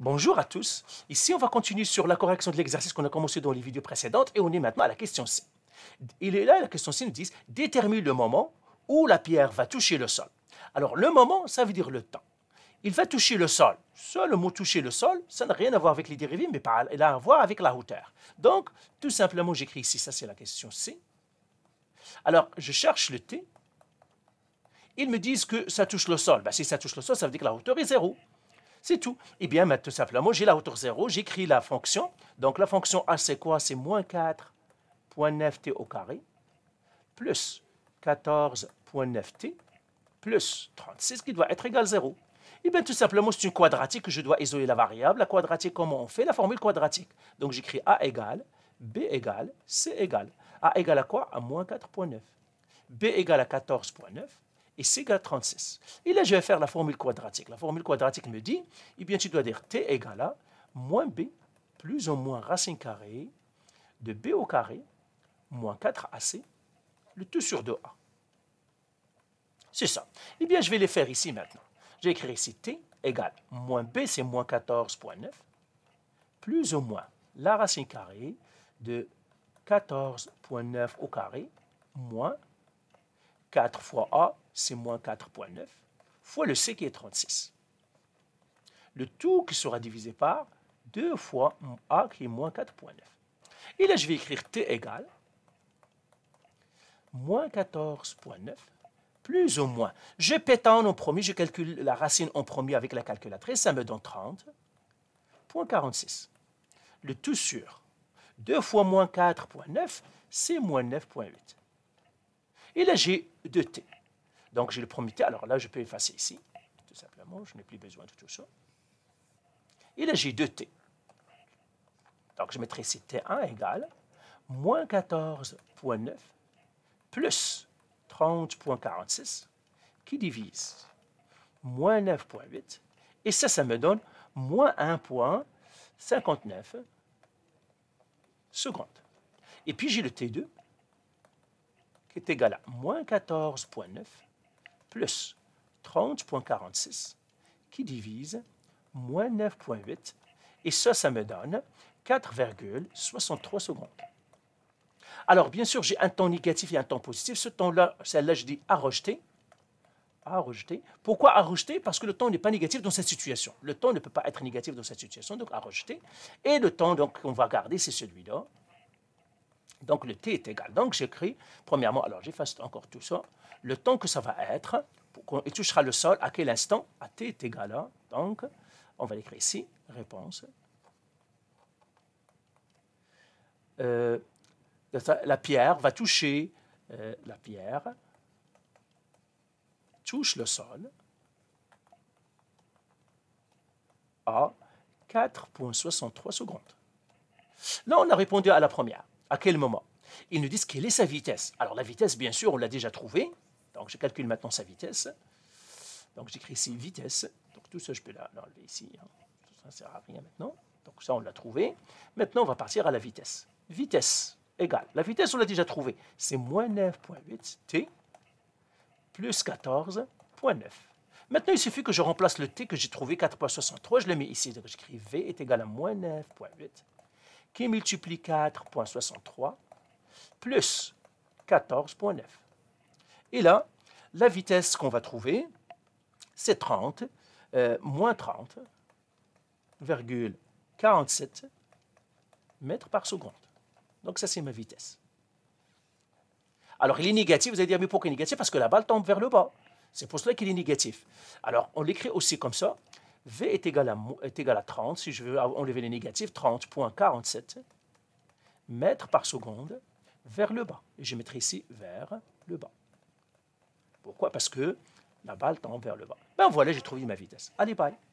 Bonjour à tous. Ici, on va continuer sur la correction de l'exercice qu'on a commencé dans les vidéos précédentes et on est maintenant à la question C. Il est là, la question C nous dit détermine le moment où la pierre va toucher le sol. Alors, le moment, ça veut dire le temps. Il va toucher le sol. Ça, le mot toucher le sol, ça n'a rien à voir avec les dérivés, mais il a à voir avec la hauteur. Donc, tout simplement, j'écris ici, ça c'est la question C. Alors, je cherche le T. Ils me disent que ça touche le sol. Ben, si ça touche le sol, ça veut dire que la hauteur est zéro. C'est tout. Eh bien, tout simplement, j'ai la hauteur 0, j'écris la fonction. Donc, la fonction A, c'est quoi C'est moins 4.9t au carré plus 14.9t plus 36 qui doit être égal à 0. Eh bien, tout simplement, c'est une quadratique je dois isoler la variable. La quadratique, comment on fait La formule quadratique. Donc, j'écris A égale, B égale, C égale. A égale à quoi À moins 4.9. B égale à 14.9 et c'est égal à 36. Et là, je vais faire la formule quadratique. La formule quadratique me dit, eh bien, tu dois dire t égale à moins b plus ou moins racine carrée de b au carré moins 4ac, le tout sur 2a. C'est ça. Eh bien, je vais les faire ici maintenant. J'ai écrit ici t égale moins b, c'est moins 14.9, plus ou moins la racine carrée de 14.9 au carré moins 4 fois A, c'est moins 4.9, fois le C qui est 36. Le tout qui sera divisé par 2 fois A qui est moins 4.9. Et là, je vais écrire T égale moins 14.9 plus ou moins. Je pétane en premier, je calcule la racine en premier avec la calculatrice, ça me donne 30.46. Le tout sur 2 fois moins 4.9, c'est moins 9.8. Et là, j'ai 2t. Donc, j'ai le premier t. Alors là, je peux effacer ici, tout simplement. Je n'ai plus besoin de tout ça. Et là, j'ai 2t. Donc, je mettrai ici t1 égale moins 14.9 plus 30.46 qui divise moins 9.8. Et ça, ça me donne moins 1.59 secondes. Et puis, j'ai le T2 est égal à moins 14,9 plus 30,46 qui divise moins 9,8. Et ça, ça me donne 4,63 secondes. Alors, bien sûr, j'ai un temps négatif et un temps positif. Ce temps-là, celle-là, je dis à rejeter. À rejeter. Pourquoi à rejeter Parce que le temps n'est pas négatif dans cette situation. Le temps ne peut pas être négatif dans cette situation, donc à rejeter. Et le temps donc qu'on va garder, c'est celui-là, donc le t est égal. Donc j'écris, premièrement, alors j'efface encore tout ça, le temps que ça va être, pour il touchera le sol, à quel instant À t est égal à, donc on va l'écrire ici, réponse. Euh, la pierre va toucher, euh, la pierre touche le sol à 4,63 secondes. Là, on a répondu à la première. À quel moment Ils nous disent quelle est sa vitesse. Alors la vitesse, bien sûr, on l'a déjà trouvée. Donc je calcule maintenant sa vitesse. Donc j'écris ici vitesse. Donc tout ça, je peux l'enlever ici. Hein. Ça ne sert à rien maintenant. Donc ça, on l'a trouvé. Maintenant, on va partir à la vitesse. Vitesse égale. La vitesse, on l'a déjà trouvée. C'est moins 9.8 t plus 14.9. Maintenant, il suffit que je remplace le t que j'ai trouvé 4.63. Je le mets ici. Donc j'écris v est égal à moins 9.8 qui multiplie 4.63 plus 14.9. Et là, la vitesse qu'on va trouver, c'est 30, euh, moins 30,47 mètres par seconde. Donc ça, c'est ma vitesse. Alors, il est négatif, vous allez dire, mais pourquoi il est négatif Parce que la balle tombe vers le bas. C'est pour cela qu'il est négatif. Alors, on l'écrit aussi comme ça, V est égal, à, est égal à 30, si je veux enlever les négatifs, 30.47 mètres par seconde vers le bas. Et je mettrai ici vers le bas. Pourquoi Parce que la balle tombe vers le bas. Ben voilà, j'ai trouvé ma vitesse. Allez, bye